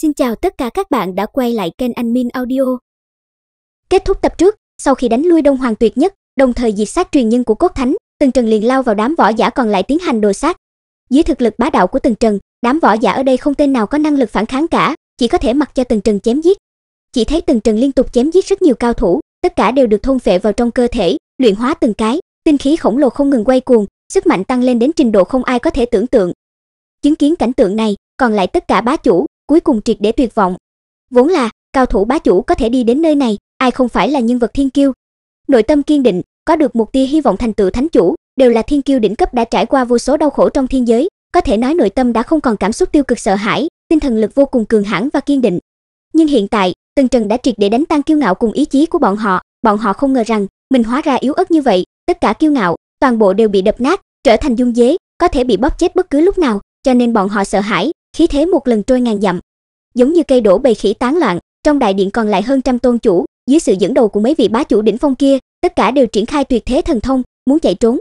Xin chào tất cả các bạn đã quay lại kênh Anh Min Audio. Kết thúc tập trước, sau khi đánh lui Đông Hoàng tuyệt nhất, đồng thời diệt sát truyền nhân của cốt thánh, Tần Trần liền lao vào đám võ giả còn lại tiến hành đồ sát. Dưới thực lực bá đạo của Tần Trần, đám võ giả ở đây không tên nào có năng lực phản kháng cả, chỉ có thể mặc cho Tần Trần chém giết. Chỉ thấy Tần Trần liên tục chém giết rất nhiều cao thủ, tất cả đều được thôn phệ vào trong cơ thể, luyện hóa từng cái, tinh khí khổng lồ không ngừng quay cuồng, sức mạnh tăng lên đến trình độ không ai có thể tưởng tượng. Chứng kiến cảnh tượng này, còn lại tất cả bá chủ, cuối cùng triệt để tuyệt vọng. Vốn là, cao thủ bá chủ có thể đi đến nơi này, ai không phải là nhân vật thiên kiêu. Nội tâm kiên định, có được một tia hy vọng thành tựu thánh chủ, đều là thiên kiêu đỉnh cấp đã trải qua vô số đau khổ trong thiên giới, có thể nói nội tâm đã không còn cảm xúc tiêu cực sợ hãi, tinh thần lực vô cùng cường hãn và kiên định. Nhưng hiện tại, Tần Trần đã triệt để đánh tan kiêu ngạo cùng ý chí của bọn họ, bọn họ không ngờ rằng, mình hóa ra yếu ớt như vậy, tất cả kiêu ngạo, toàn bộ đều bị đập nát, trở thành dung dế, có thể bị bóp chết bất cứ lúc nào, cho nên bọn họ sợ hãi, khí thế một lần trôi ngàn dặm giống như cây đổ bầy khỉ tán loạn trong đại điện còn lại hơn trăm tôn chủ dưới sự dẫn đầu của mấy vị bá chủ đỉnh phong kia tất cả đều triển khai tuyệt thế thần thông muốn chạy trốn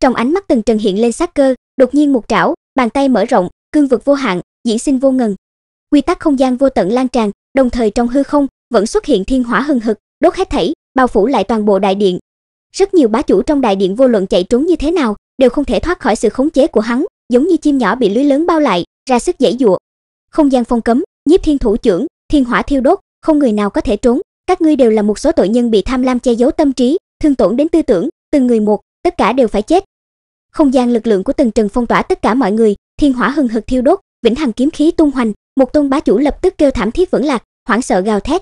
trong ánh mắt từng trần hiện lên sát cơ đột nhiên một trảo bàn tay mở rộng cương vực vô hạn diễn sinh vô ngần quy tắc không gian vô tận lan tràn đồng thời trong hư không vẫn xuất hiện thiên hỏa hừng hực đốt hết thảy bao phủ lại toàn bộ đại điện rất nhiều bá chủ trong đại điện vô luận chạy trốn như thế nào đều không thể thoát khỏi sự khống chế của hắn giống như chim nhỏ bị lưới lớn bao lại ra sức giãy dụa. Không gian phong cấm, nhiếp thiên thủ trưởng, thiên hỏa thiêu đốt, không người nào có thể trốn, các ngươi đều là một số tội nhân bị tham lam che giấu tâm trí, thương tổn đến tư tưởng, từng người một, tất cả đều phải chết. Không gian lực lượng của từng Trần phong tỏa tất cả mọi người, thiên hỏa hừng hực thiêu đốt, vĩnh hằng kiếm khí tung hoành, một tôn bá chủ lập tức kêu thảm thiết vẫn lạc, hoảng sợ gào thét.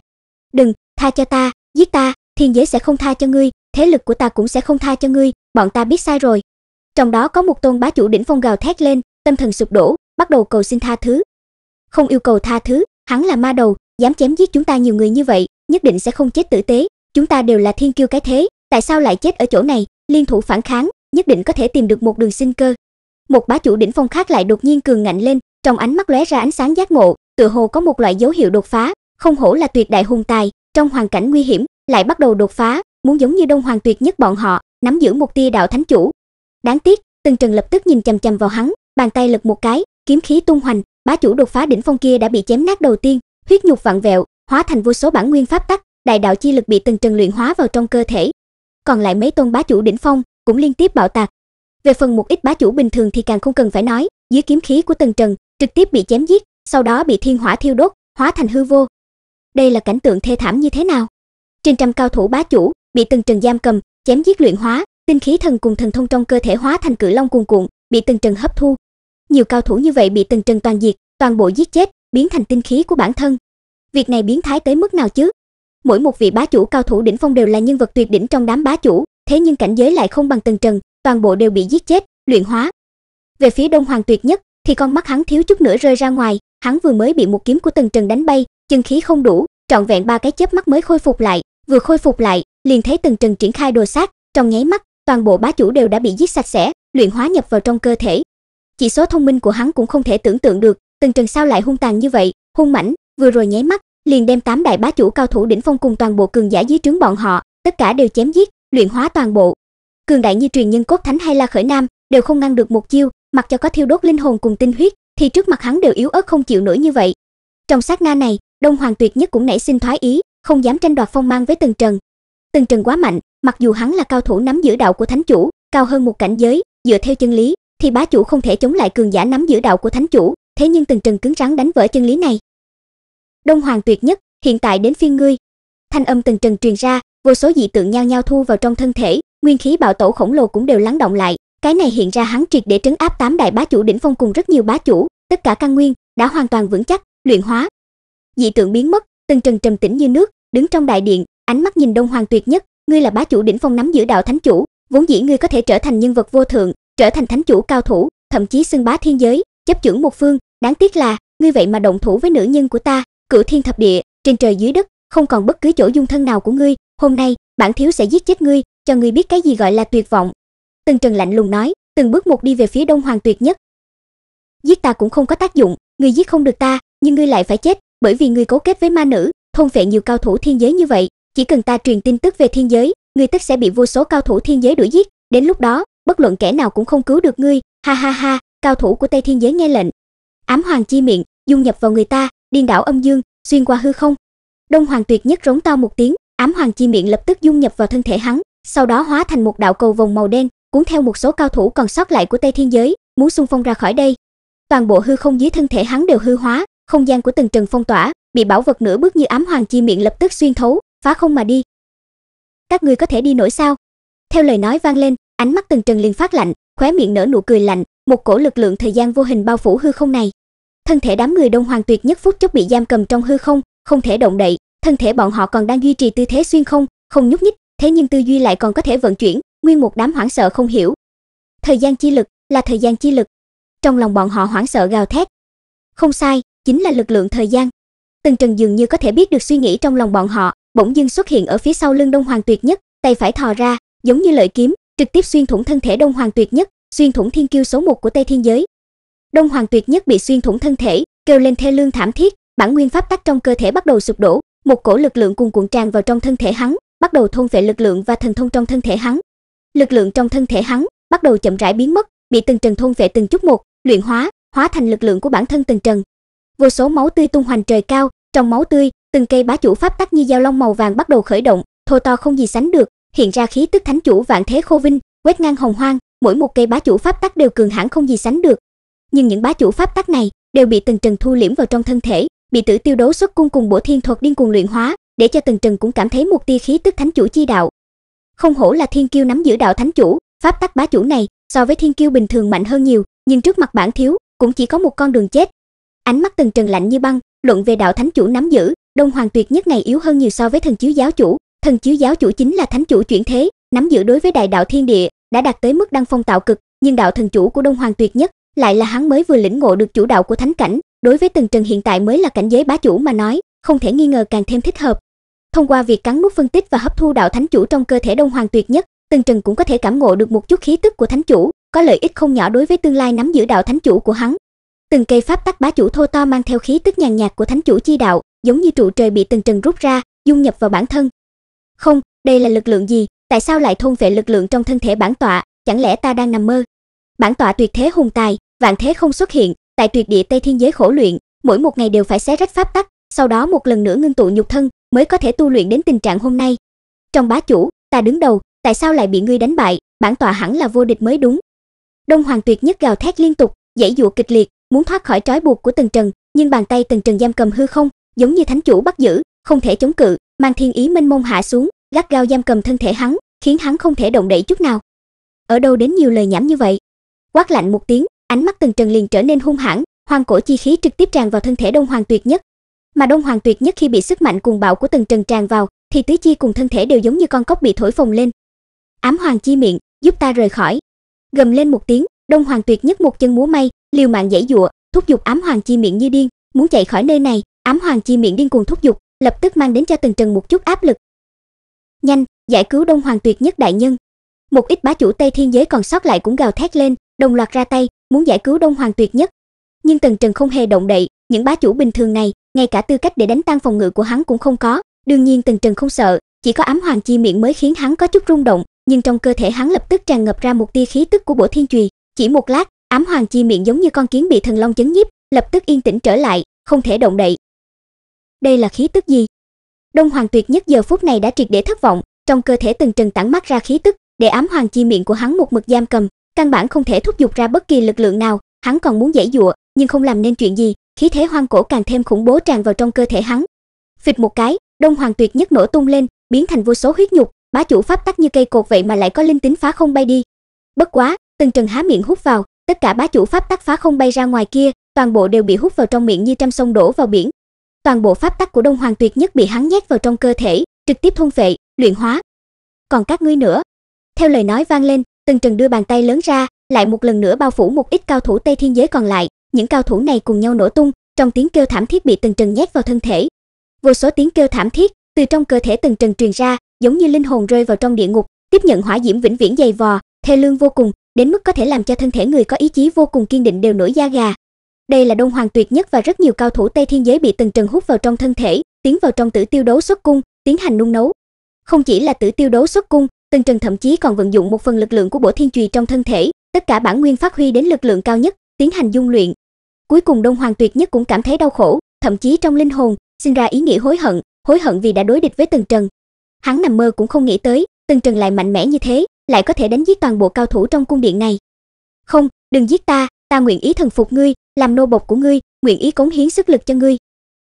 "Đừng, tha cho ta, giết ta, thiên giới sẽ không tha cho ngươi, thế lực của ta cũng sẽ không tha cho ngươi, bọn ta biết sai rồi." Trong đó có một tôn bá chủ đỉnh phong gào thét lên, tâm thần sụp đổ, bắt đầu cầu xin tha thứ. Không yêu cầu tha thứ, hắn là ma đầu, dám chém giết chúng ta nhiều người như vậy, nhất định sẽ không chết tử tế, chúng ta đều là thiên kiêu cái thế, tại sao lại chết ở chỗ này, liên thủ phản kháng, nhất định có thể tìm được một đường sinh cơ. Một bá chủ đỉnh phong khác lại đột nhiên cường ngạnh lên, trong ánh mắt lóe ra ánh sáng giác ngộ, tựa hồ có một loại dấu hiệu đột phá, không hổ là tuyệt đại hùng tài, trong hoàn cảnh nguy hiểm lại bắt đầu đột phá, muốn giống như Đông Hoàng Tuyệt nhất bọn họ, nắm giữ một tia đạo thánh chủ. Đáng tiếc, tần Trần lập tức nhìn chằm chằm vào hắn, bàn tay lật một cái, kiếm khí tung hoành, bá chủ đột phá đỉnh phong kia đã bị chém nát đầu tiên, huyết nhục vặn vẹo, hóa thành vô số bản nguyên pháp tắc, đại đạo chi lực bị từng trần luyện hóa vào trong cơ thể. Còn lại mấy tôn bá chủ đỉnh phong cũng liên tiếp bạo tạc. Về phần một ít bá chủ bình thường thì càng không cần phải nói, dưới kiếm khí của Tần Trần, trực tiếp bị chém giết, sau đó bị thiên hỏa thiêu đốt, hóa thành hư vô. Đây là cảnh tượng thê thảm như thế nào? Trên trăm cao thủ bá chủ bị Tần Trần giam cầm, chém giết luyện hóa, tinh khí thần cùng thần thông trong cơ thể hóa thành cự long cuồn cuộn, bị Tần Trần hấp thu, nhiều cao thủ như vậy bị Tần Trần toàn diệt, toàn bộ giết chết, biến thành tinh khí của bản thân. Việc này biến thái tới mức nào chứ? Mỗi một vị bá chủ cao thủ đỉnh phong đều là nhân vật tuyệt đỉnh trong đám bá chủ, thế nhưng cảnh giới lại không bằng Tần Trần, toàn bộ đều bị giết chết, luyện hóa. Về phía Đông Hoàng Tuyệt Nhất thì con mắt hắn thiếu chút nữa rơi ra ngoài, hắn vừa mới bị một kiếm của Tần Trần đánh bay, chân khí không đủ, trọn vẹn ba cái chớp mắt mới khôi phục lại, vừa khôi phục lại, liền thấy Tần Trần triển khai đồ sát, trong nháy mắt, toàn bộ bá chủ đều đã bị giết sạch sẽ, luyện hóa nhập vào trong cơ thể, chỉ số thông minh của hắn cũng không thể tưởng tượng được, Tần Trần sao lại hung tàn như vậy, hung mãnh, vừa rồi nháy mắt, liền đem tám đại bá chủ cao thủ đỉnh phong cùng toàn bộ cường giả dưới trướng bọn họ, tất cả đều chém giết, luyện hóa toàn bộ. Cường đại như truyền nhân cốt thánh hay là khởi nam, đều không ngăn được một chiêu, mặc cho có thiêu đốt linh hồn cùng tinh huyết, thì trước mặt hắn đều yếu ớt không chịu nổi như vậy. Trong sát na này, Đông Hoàng Tuyệt Nhất cũng nảy sinh thoái ý, không dám tranh đoạt phong mang với Tần Trần. Tần Trần quá mạnh, mặc dù hắn là cao thủ nắm giữ đạo của thánh chủ, cao hơn một cảnh giới, dựa theo chân lý, thì bá chủ không thể chống lại cường giả nắm giữ đạo của thánh chủ, thế nhưng Tần Trần cứng rắn đánh vỡ chân lý này. Đông Hoàng tuyệt nhất, hiện tại đến phiên ngươi. Thanh âm Tần Trần truyền ra, vô số dị tượng nhao nhao thu vào trong thân thể, nguyên khí bạo tổ khổng lồ cũng đều lắng động lại, cái này hiện ra hắn triệt để trấn áp tám đại bá chủ đỉnh phong cùng rất nhiều bá chủ, tất cả căn nguyên đã hoàn toàn vững chắc, luyện hóa. Dị tượng biến mất, Tần Trần trầm tĩnh như nước, đứng trong đại điện, ánh mắt nhìn Đông Hoàng tuyệt nhất, ngươi là bá chủ đỉnh phong nắm giữ đạo thánh chủ, vốn dĩ ngươi có thể trở thành nhân vật vô thượng, trở thành thánh chủ cao thủ, thậm chí xưng bá thiên giới, chấp chưởng một phương, đáng tiếc là ngươi vậy mà động thủ với nữ nhân của ta, cửu thiên thập địa, trên trời dưới đất, không còn bất cứ chỗ dung thân nào của ngươi, hôm nay, bản thiếu sẽ giết chết ngươi, cho ngươi biết cái gì gọi là tuyệt vọng." tần Trần lạnh lùng nói, từng bước một đi về phía Đông Hoàng Tuyệt Nhất. "Giết ta cũng không có tác dụng, ngươi giết không được ta, nhưng ngươi lại phải chết, bởi vì ngươi cấu kết với ma nữ, thôn phệ nhiều cao thủ thiên giới như vậy, chỉ cần ta truyền tin tức về thiên giới, ngươi tất sẽ bị vô số cao thủ thiên giới đuổi giết, đến lúc đó, bất luận kẻ nào cũng không cứu được ngươi, ha ha ha, cao thủ của Tây Thiên giới nghe lệnh. Ám hoàng chi miệng, dung nhập vào người ta, điên đảo âm dương, xuyên qua hư không. Đông Hoàng Tuyệt Nhất rống to một tiếng, ám hoàng chi miệng lập tức dung nhập vào thân thể hắn, sau đó hóa thành một đạo cầu vòng màu đen, cuốn theo một số cao thủ còn sót lại của Tây Thiên giới, muốn xung phong ra khỏi đây. Toàn bộ hư không dưới thân thể hắn đều hư hóa, không gian của từng Trần phong tỏa, bị bảo vật nửa bước như ám hoàng chi miệng lập tức xuyên thấu, phá không mà đi. Các ngươi có thể đi nổi sao? Theo lời nói vang lên, Ánh mắt Tần Trần liền phát lạnh, khóe miệng nở nụ cười lạnh, một cổ lực lượng thời gian vô hình bao phủ hư không này. Thân thể đám người Đông Hoàng Tuyệt nhất phút chốc bị giam cầm trong hư không, không thể động đậy, thân thể bọn họ còn đang duy trì tư thế xuyên không, không nhúc nhích, thế nhưng tư duy lại còn có thể vận chuyển, nguyên một đám hoảng sợ không hiểu. Thời gian chi lực, là thời gian chi lực. Trong lòng bọn họ hoảng sợ gào thét. Không sai, chính là lực lượng thời gian. Tần Trần dường như có thể biết được suy nghĩ trong lòng bọn họ, bỗng dưng xuất hiện ở phía sau lưng Đông Hoàng Tuyệt nhất, tay phải thò ra, giống như lợi kiếm, trực tiếp xuyên thủng thân thể Đông Hoàng Tuyệt Nhất, xuyên thủng thiên kiêu số 1 của Tây Thiên giới. Đông Hoàng Tuyệt Nhất bị xuyên thủng thân thể, kêu lên thê lương thảm thiết, bản nguyên pháp tắc trong cơ thể bắt đầu sụp đổ, một cổ lực lượng cuồn cuộn tràn vào trong thân thể hắn, bắt đầu thôn phệ lực lượng và thần thông trong thân thể hắn. Lực lượng trong thân thể hắn bắt đầu chậm rãi biến mất, bị từng Trần thôn phệ từng chút một, luyện hóa, hóa thành lực lượng của bản thân từng Trần. Vô số máu tươi tung hoành trời cao, trong máu tươi, từng cây bá chủ pháp tắc như dao long màu vàng bắt đầu khởi động, thô to không gì sánh được, hiện ra khí tức thánh chủ vạn thế khô vinh, quét ngang hồng hoang, mỗi một cây bá chủ pháp tắc đều cường hãn không gì sánh được. Nhưng những bá chủ pháp tắc này đều bị Tần Trần thu liễm vào trong thân thể, bị Tử Tiêu Đấu xuất cung cùng bổ thiên thuật điên cuồng luyện hóa, để cho Tần Trần cũng cảm thấy một tia khí tức thánh chủ chi đạo. Không hổ là thiên kiêu nắm giữ đạo thánh chủ, pháp tắc bá chủ này so với thiên kiêu bình thường mạnh hơn nhiều, nhưng trước mặt bản thiếu cũng chỉ có một con đường chết. Ánh mắt Tần Trần lạnh như băng, luận về đạo thánh chủ nắm giữ, Đông Hoàng Tuyệt nhất này yếu hơn nhiều so với thần chiếu giáo chủ, Thần chiếu giáo chủ chính là thánh chủ chuyển thế, nắm giữ đối với đại đạo thiên địa, đã đạt tới mức đăng phong tạo cực, nhưng đạo thần chủ của Đông Hoàng tuyệt nhất, lại là hắn mới vừa lĩnh ngộ được chủ đạo của thánh cảnh, đối với Tần Trần hiện tại mới là cảnh giới bá chủ mà nói, không thể nghi ngờ càng thêm thích hợp. Thông qua việc cắn nuốt phân tích và hấp thu đạo thánh chủ trong cơ thể Đông Hoàng tuyệt nhất, Tần Trần cũng có thể cảm ngộ được một chút khí tức của thánh chủ, có lợi ích không nhỏ đối với tương lai nắm giữ đạo thánh chủ của hắn. Từng cây pháp tắc bá chủ thô to mang theo khí tức nhàn nhạt của thánh chủ chi đạo, giống như trụ trời bị Tần Trần rút ra, dung nhập vào bản thân, không, đây là lực lượng gì? Tại sao lại thôn vệ lực lượng trong thân thể bản tọa? Chẳng lẽ ta đang nằm mơ? Bản tọa tuyệt thế hùng tài, vạn thế không xuất hiện, tại tuyệt địa Tây Thiên giới khổ luyện, mỗi một ngày đều phải xé rách pháp tắc, sau đó một lần nữa ngưng tụ nhục thân, mới có thể tu luyện đến tình trạng hôm nay. Trong bá chủ, ta đứng đầu, tại sao lại bị ngươi đánh bại? Bản tọa hẳn là vô địch mới đúng. Đông Hoàng Tuyệt nhất gào thét liên tục, dãy dụa kịch liệt, muốn thoát khỏi trói buộc của Tần Trần, nhưng bàn tay Tần Trần giam cầm hư không, giống như thánh chủ bắt giữ, không thể chống cự, Mang thiên ý minh mông hạ xuống, gắt gao giam cầm thân thể hắn, khiến hắn không thể động đậy chút nào. Ở đâu đến nhiều lời nhảm như vậy? Quát lạnh một tiếng, ánh mắt Tần Trần liền trở nên hung hãn, hoàng cổ chi khí trực tiếp tràn vào thân thể Đông Hoàng Tuyệt Nhất. Mà Đông Hoàng Tuyệt Nhất khi bị sức mạnh cuồng bạo của Tần Trần tràn vào, thì tứ chi cùng thân thể đều giống như con cốc bị thổi phồng lên. Ám Hoàng chi miệng, giúp ta rời khỏi. Gầm lên một tiếng, Đông Hoàng Tuyệt Nhất một chân múa may, liều mạng giãy giụa, thúc giục Ám Hoàng chi miệng như điên, muốn chạy khỏi nơi này, Ám Hoàng chi miệng điên cuồng thúc giục, lập tức mang đến cho Tần Trần một chút áp lực. Nhanh, giải cứu Đông Hoàng Tuyệt Nhất đại nhân. Một ít bá chủ Tây Thiên giới còn sót lại cũng gào thét lên, đồng loạt ra tay, muốn giải cứu Đông Hoàng Tuyệt Nhất. Nhưng Tần Trần không hề động đậy, những bá chủ bình thường này, ngay cả tư cách để đánh tan phòng ngự của hắn cũng không có, đương nhiên Tần Trần không sợ, chỉ có ám hoàng chi miệng mới khiến hắn có chút rung động, nhưng trong cơ thể hắn lập tức tràn ngập ra một tia khí tức của Bổ Thiên chùy chỉ một lát, ám hoàng chi miệng giống như con kiến bị thần long chấn nhiếp, lập tức yên tĩnh trở lại, không thể động đậy, đây là khí tức gì? Đông Hoàng Tuyệt nhất giờ phút này đã triệt để thất vọng, trong cơ thể từng trần tản mắt ra khí tức, để ám hoàng chi miệng của hắn một mực giam cầm, căn bản không thể thúc giục ra bất kỳ lực lượng nào, hắn còn muốn giãy giụa, nhưng không làm nên chuyện gì, khí thế hoang cổ càng thêm khủng bố tràn vào trong cơ thể hắn. Phịch một cái, Đông Hoàng Tuyệt nhất nổ tung lên, biến thành vô số huyết nhục, bá chủ pháp tắc như cây cột vậy mà lại có linh tính phá không bay đi. Bất quá, từng trần há miệng hút vào, tất cả bá chủ pháp tắc phá không bay ra ngoài kia, toàn bộ đều bị hút vào trong miệng như trăm sông đổ vào biển, toàn bộ pháp tắc của Đông Hoàng Tuyệt Nhất bị hắn nhét vào trong cơ thể, trực tiếp thôn phệ, luyện hóa. Còn các ngươi nữa. Theo lời nói vang lên, Tần Trần đưa bàn tay lớn ra, lại một lần nữa bao phủ một ít cao thủ Tây Thiên giới còn lại, những cao thủ này cùng nhau nổ tung, trong tiếng kêu thảm thiết bị Tần Trần nhét vào thân thể. Vô số tiếng kêu thảm thiết từ trong cơ thể Tần Trần truyền ra, giống như linh hồn rơi vào trong địa ngục, tiếp nhận hỏa diễm vĩnh viễn dày vò, thê lương vô cùng, đến mức có thể làm cho thân thể người có ý chí vô cùng kiên định đều nổi da gà, đây là đông hoàng tuyệt nhất và rất nhiều cao thủ Tây Thiên Giới bị từng trần hút vào trong thân thể, tiến vào trong tử tiêu đấu xuất cung, tiến hành nung nấu. Không chỉ là tử tiêu đấu xuất cung, từng trần thậm chí còn vận dụng một phần lực lượng của bổ thiên chùy trong thân thể, tất cả bản nguyên phát huy đến lực lượng cao nhất, tiến hành dung luyện. Cuối cùng đông hoàng tuyệt nhất cũng cảm thấy đau khổ, thậm chí trong linh hồn sinh ra ý nghĩ hối hận, hối hận vì đã đối địch với từng trần. Hắn nằm mơ cũng không nghĩ tới, từng trần lại mạnh mẽ như thế, lại có thể đánh giết toàn bộ cao thủ trong cung điện này. Không, đừng giết ta, ta nguyện ý thần phục ngươi, làm nô bộc của ngươi, nguyện ý cống hiến sức lực cho ngươi.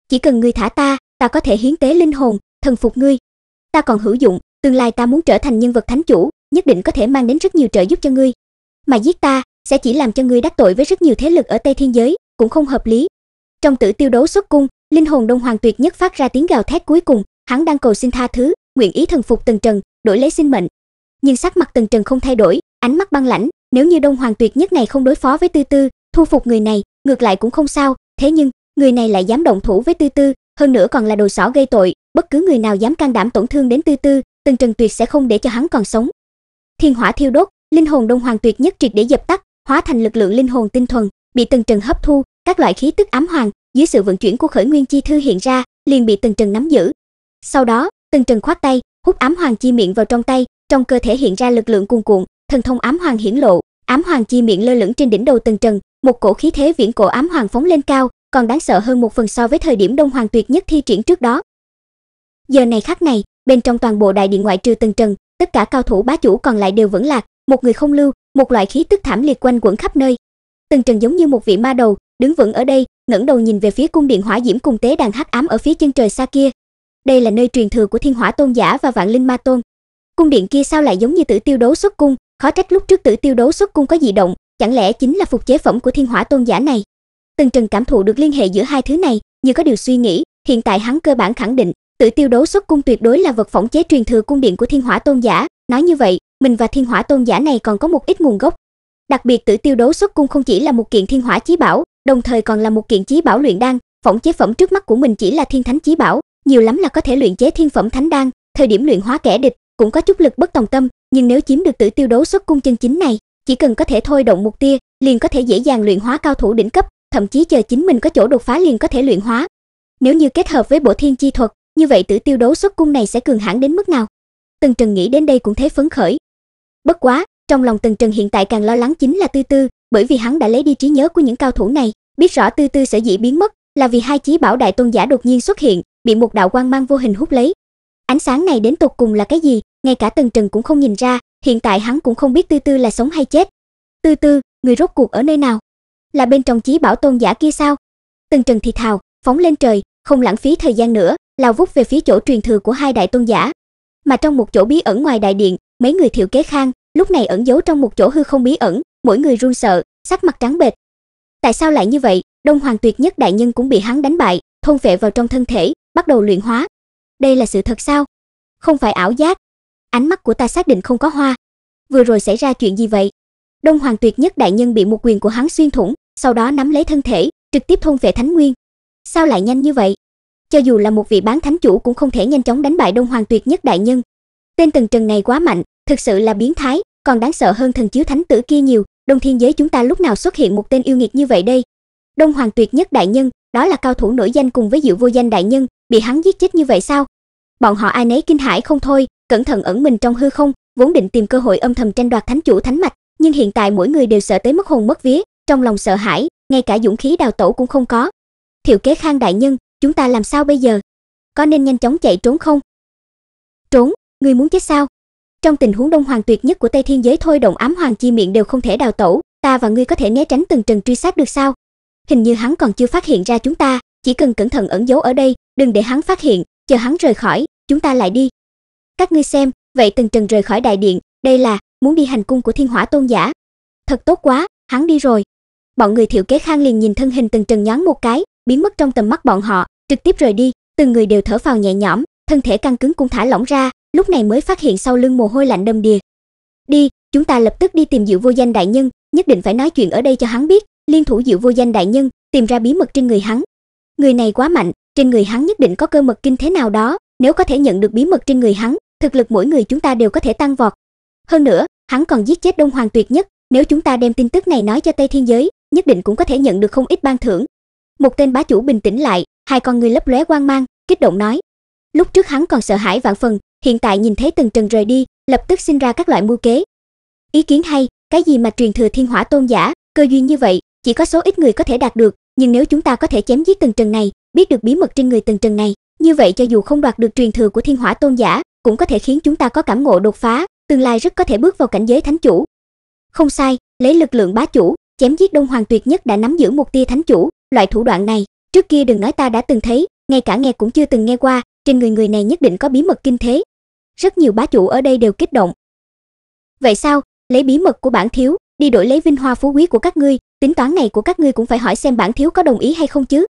Chỉ cần ngươi thả ta, ta có thể hiến tế linh hồn, thần phục ngươi. Ta còn hữu dụng, tương lai ta muốn trở thành nhân vật thánh chủ, nhất định có thể mang đến rất nhiều trợ giúp cho ngươi. Mà giết ta sẽ chỉ làm cho ngươi đắc tội với rất nhiều thế lực ở Tây Thiên giới, cũng không hợp lý. Trong tử tiêu đấu xuất cung, linh hồn Đông Hoàng Tuyệt nhất phát ra tiếng gào thét cuối cùng, hắn đang cầu xin tha thứ, nguyện ý thần phục Tần Trần, đổi lấy sinh mệnh. Nhưng sắc mặt Tần Trần không thay đổi, ánh mắt băng lãnh, nếu như Đông Hoàng Tuyệt nhất này không đối phó với Tư Tư, thu phục người này ngược lại cũng không sao, thế nhưng, người này lại dám động thủ với Tư Tư, hơn nữa còn là đồ xỏ gây tội, bất cứ người nào dám can đảm tổn thương đến Tư Tư, Tần Trần Tuyệt sẽ không để cho hắn còn sống. Thiên hỏa thiêu đốt, linh hồn Đông Hoàng Tuyệt nhất triệt để dập tắt, hóa thành lực lượng linh hồn tinh thuần, bị Tần Trần hấp thu, các loại khí tức ám hoàng, dưới sự vận chuyển của khởi nguyên chi thư hiện ra, liền bị Tần Trần nắm giữ. Sau đó, Tần Trần khoát tay, hút ám hoàng chi miệng vào trong tay, trong cơ thể hiện ra lực lượng cuồn cuộn, thần thông ám hoàng hiển lộ, ám hoàng chi miệng lơ lửng trên đỉnh đầu Tần Trần, một cổ khí thế viễn cổ ám hoàng phóng lên cao, còn đáng sợ hơn một phần so với thời điểm Đông Hoàng tuyệt nhất thi triển trước đó. Giờ này khắc này, bên trong toàn bộ đại điện ngoại trừ Tần Trần, tất cả cao thủ bá chủ còn lại đều vẫn lạc, một người không lưu, một loại khí tức thảm liệt quanh quẩn khắp nơi. Tần Trần giống như một vị ma đầu, đứng vững ở đây, ngẩng đầu nhìn về phía cung điện hỏa diễm cung tế đàn hắc ám ở phía chân trời xa kia. Đây là nơi truyền thừa của Thiên Hỏa Tôn giả và Vạn Linh Ma Tôn. Cung điện kia sao lại giống như Tử Tiêu Đấu xuất cung, khó trách lúc trước Tử Tiêu Đấu xuất cung có dị động, chẳng lẽ chính là phục chế phẩm của thiên hỏa tôn giả này? Tần Trần cảm thụ được liên hệ giữa hai thứ này, như có điều suy nghĩ, hiện tại hắn cơ bản khẳng định, tự tiêu đấu xuất cung tuyệt đối là vật phẩm chế truyền thừa cung điện của thiên hỏa tôn giả, nói như vậy, mình và thiên hỏa tôn giả này còn có một ít nguồn gốc. Đặc biệt tự tiêu đấu xuất cung không chỉ là một kiện thiên hỏa chí bảo, đồng thời còn là một kiện chí bảo luyện đan, phỏng chế phẩm trước mắt của mình chỉ là thiên thánh chí bảo, nhiều lắm là có thể luyện chế thiên phẩm thánh đan, thời điểm luyện hóa kẻ địch cũng có chút lực bất tòng tâm, nhưng nếu chiếm được tự tiêu đấu xuất cung chân chính này, chỉ cần có thể thôi động một tia, liền có thể dễ dàng luyện hóa cao thủ đỉnh cấp, thậm chí chờ chính mình có chỗ đột phá liền có thể luyện hóa. Nếu như kết hợp với bộ thiên chi thuật, như vậy tử tiêu đấu xuất cung này sẽ cường hãn đến mức nào? Tần Trần nghĩ đến đây cũng thấy phấn khởi. Bất quá, trong lòng Tần Trần hiện tại càng lo lắng chính là Tư Tư, bởi vì hắn đã lấy đi trí nhớ của những cao thủ này, biết rõ Tư Tư sẽ dị biến mất, là vì hai chí bảo đại tôn giả đột nhiên xuất hiện, bị một đạo quang mang vô hình hút lấy. Ánh sáng này đến tục cùng là cái gì, ngay cả Tần Trần cũng không nhìn ra, Hiện tại hắn cũng không biết Tư Tư là sống hay chết. Tư Tư, người rốt cuộc ở nơi nào? Là bên trong chí bảo tôn giả kia sao? Từng Trần thì thào, phóng lên trời, không lãng phí thời gian nữa, lao vút về phía chỗ truyền thừa của hai đại tôn giả. Mà trong một chỗ bí ẩn ngoài đại điện, mấy người thiệu kế khang, lúc này ẩn giấu trong một chỗ hư không bí ẩn, mỗi người run sợ, sắc mặt trắng bệch. Tại sao lại như vậy? Đông Hoàng Tuyệt Nhất đại nhân cũng bị hắn đánh bại, thôn phệ vào trong thân thể, bắt đầu luyện hóa. Đây là sự thật sao? Không phải ảo giác, Ánh mắt của ta xác định không có hoa. Vừa rồi xảy ra chuyện gì vậy? Đông Hoàng Tuyệt Nhất đại nhân bị một quyền của hắn xuyên thủng, sau đó nắm lấy thân thể, trực tiếp thôn vệ Thánh Nguyên. Sao lại nhanh như vậy? Cho dù là một vị bán thánh chủ cũng không thể nhanh chóng đánh bại Đông Hoàng Tuyệt Nhất đại nhân. Tên Tần Trần này quá mạnh, thực sự là biến thái, còn đáng sợ hơn thần chiếu thánh tử kia nhiều, Đông Thiên giới chúng ta lúc nào xuất hiện một tên yêu nghiệt như vậy đây? Đông Hoàng Tuyệt Nhất đại nhân, đó là cao thủ nổi danh cùng với Diệu Vô Danh đại nhân, bị hắn giết chết như vậy sao? Bọn họ ai nấy kinh hãi không thôi, cẩn thận ẩn mình trong hư không, vốn định tìm cơ hội âm thầm tranh đoạt thánh chủ thánh mạch, nhưng hiện tại mỗi người đều sợ tới mất hồn mất vía, trong lòng sợ hãi, ngay cả dũng khí đào tẩu cũng không có. Thiệu Kế Khang đại nhân, chúng ta làm sao bây giờ? Có nên nhanh chóng chạy trốn không? Trốn, ngươi muốn chết sao? Trong tình huống đông hoàng tuyệt nhất của Tây Thiên giới thôi động ám hoàng chi miệng đều không thể đào tẩu, ta và ngươi có thể né tránh từng trần truy sát được sao? Hình như hắn còn chưa phát hiện ra chúng ta, chỉ cần cẩn thận ẩn giấu ở đây, đừng để hắn phát hiện, chờ hắn rời khỏi, chúng ta lại đi, các ngươi xem vậy tần trần rời khỏi đại điện đây là muốn đi hành cung của thiên hỏa tôn giả thật tốt quá hắn đi rồi bọn người thiệu kế khang liền nhìn thân hình tần trần nhón một cái biến mất trong tầm mắt bọn họ trực tiếp rời đi từng người đều thở vào nhẹ nhõm thân thể căng cứng cũng thả lỏng ra lúc này mới phát hiện sau lưng mồ hôi lạnh đầm đìa đi chúng ta lập tức đi tìm diệu vô danh đại nhân nhất định phải nói chuyện ở đây cho hắn biết liên thủ diệu vô danh đại nhân tìm ra bí mật trên người hắn người này quá mạnh trên người hắn nhất định có cơ mật kinh thế nào đó nếu có thể nhận được bí mật trên người hắn thực lực mỗi người chúng ta đều có thể tăng vọt. Hơn nữa, hắn còn giết chết Đông Hoàng Tuyệt nhất, nếu chúng ta đem tin tức này nói cho Tây Thiên giới, nhất định cũng có thể nhận được không ít ban thưởng. Một tên bá chủ bình tĩnh lại, hai con người lấp lóe quang mang, kích động nói. Lúc trước hắn còn sợ hãi vạn phần, hiện tại nhìn thấy Tần Trần rời đi, lập tức sinh ra các loại mưu kế. Ý kiến hay, cái gì mà truyền thừa thiên hỏa tôn giả, cơ duyên như vậy, chỉ có số ít người có thể đạt được, nhưng nếu chúng ta có thể chém giết Tần Trần này, biết được bí mật trên người Tần Trần này, như vậy cho dù không đoạt được truyền thừa của thiên hỏa tôn giả, cũng có thể khiến chúng ta có cảm ngộ đột phá, tương lai rất có thể bước vào cảnh giới thánh chủ. Không sai, lấy lực lượng bá chủ, chém giết Đông Hoàng tuyệt nhất đã nắm giữ một tia thánh chủ, loại thủ đoạn này, trước kia đừng nói ta đã từng thấy, ngay cả nghe cũng chưa từng nghe qua, trên người người này nhất định có bí mật kinh thế. Rất nhiều bá chủ ở đây đều kích động. Vậy sao, lấy bí mật của bản thiếu, đi đổi lấy vinh hoa phú quý của các ngươi, tính toán này của các ngươi cũng phải hỏi xem bản thiếu có đồng ý hay không chứ.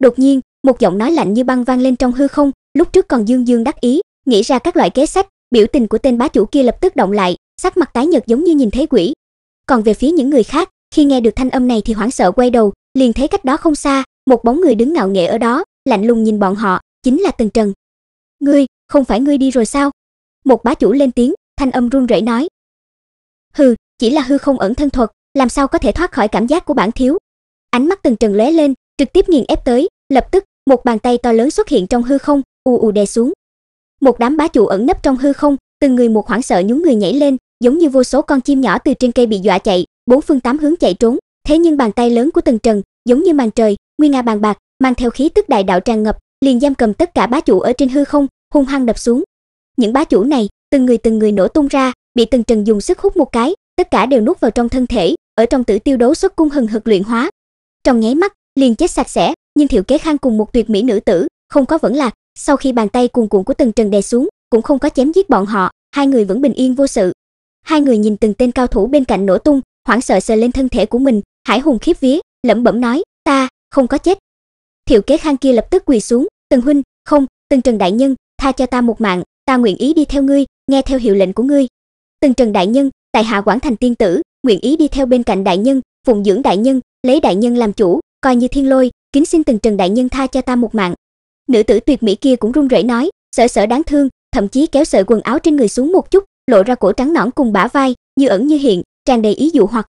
Đột nhiên, một giọng nói lạnh như băng vang lên trong hư không, lúc trước còn dương dương đắc ý, nghĩ ra các loại kế sách, biểu tình của tên bá chủ kia lập tức động lại, sắc mặt tái nhợt giống như nhìn thấy quỷ. Còn về phía những người khác, khi nghe được thanh âm này thì hoảng sợ quay đầu, liền thấy cách đó không xa, một bóng người đứng ngạo nghễ ở đó, lạnh lùng nhìn bọn họ, chính là Tần Trần. "Ngươi, không phải ngươi đi rồi sao?" Một bá chủ lên tiếng, thanh âm run rẩy nói. "Hừ, chỉ là hư không ẩn thân thuật, làm sao có thể thoát khỏi cảm giác của bản thiếu?" Ánh mắt Tần Trần lóe lên, trực tiếp nghiền ép tới, lập tức, một bàn tay to lớn xuất hiện trong hư không, ù ù đè xuống một đám bá chủ ẩn nấp trong hư không từng người một hoảng sợ nhún người nhảy lên giống như vô số con chim nhỏ từ trên cây bị dọa chạy bốn phương tám hướng chạy trốn thế nhưng bàn tay lớn của tần trần giống như màn trời nguyên nga bàn bạc mang theo khí tức đại đạo tràn ngập liền giam cầm tất cả bá chủ ở trên hư không hung hăng đập xuống những bá chủ này từng người từng người nổ tung ra bị tần trần dùng sức hút một cái tất cả đều nuốt vào trong thân thể ở trong tử tiêu đấu xuất cung hừng hực luyện hóa trong nháy mắt liền chết sạch sẽ nhưng thiệu kế khang cùng một tuyệt mỹ nữ tử không có vẫn lạc sau khi bàn tay cuồn cuộn của Tần Trần đè xuống, cũng không có chém giết bọn họ, hai người vẫn bình yên vô sự. Hai người nhìn từng tên cao thủ bên cạnh nổ tung, hoảng sợ sờ lên thân thể của mình, Hải Hùng khiếp vía, lẩm bẩm nói, "Ta không có chết." Thiệu Kế Khang kia lập tức quỳ xuống, "Tần huynh, không, Tần Trần đại nhân, tha cho ta một mạng, ta nguyện ý đi theo ngươi, nghe theo hiệu lệnh của ngươi." Tần Trần đại nhân, tại hạ Quảng Thành tiên tử, nguyện ý đi theo bên cạnh đại nhân, phụng dưỡng đại nhân, lấy đại nhân làm chủ, coi như thiên lôi, kính xin Tần Trần đại nhân tha cho ta một mạng nữ tử tuyệt mỹ kia cũng run rẩy nói sợ sợ đáng thương thậm chí kéo sợi quần áo trên người xuống một chút lộ ra cổ trắng nõn cùng bả vai như ẩn như hiện tràn đầy ý dụ hoặc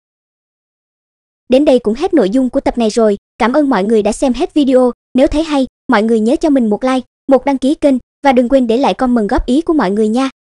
đến đây cũng hết nội dung của tập này rồi cảm ơn mọi người đã xem hết video nếu thấy hay mọi người nhớ cho mình một like một đăng ký kênh và đừng quên để lại comment góp ý của mọi người nha